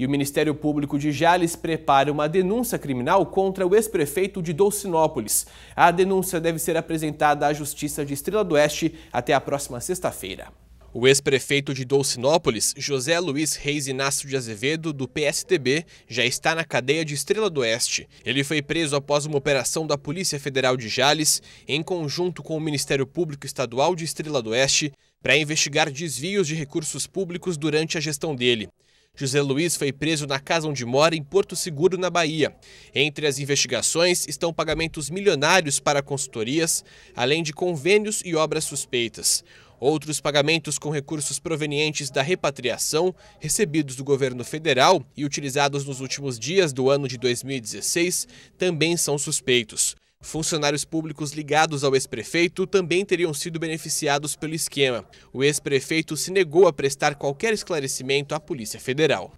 E o Ministério Público de Jales prepara uma denúncia criminal contra o ex-prefeito de Dolcinópolis. A denúncia deve ser apresentada à Justiça de Estrela do Oeste até a próxima sexta-feira. O ex-prefeito de Dolcinópolis, José Luiz Reis Inácio de Azevedo, do PSTB, já está na cadeia de Estrela do Oeste. Ele foi preso após uma operação da Polícia Federal de Jales, em conjunto com o Ministério Público Estadual de Estrela do Oeste, para investigar desvios de recursos públicos durante a gestão dele. José Luiz foi preso na casa onde mora, em Porto Seguro, na Bahia. Entre as investigações estão pagamentos milionários para consultorias, além de convênios e obras suspeitas. Outros pagamentos com recursos provenientes da repatriação, recebidos do governo federal e utilizados nos últimos dias do ano de 2016, também são suspeitos. Funcionários públicos ligados ao ex-prefeito também teriam sido beneficiados pelo esquema. O ex-prefeito se negou a prestar qualquer esclarecimento à Polícia Federal.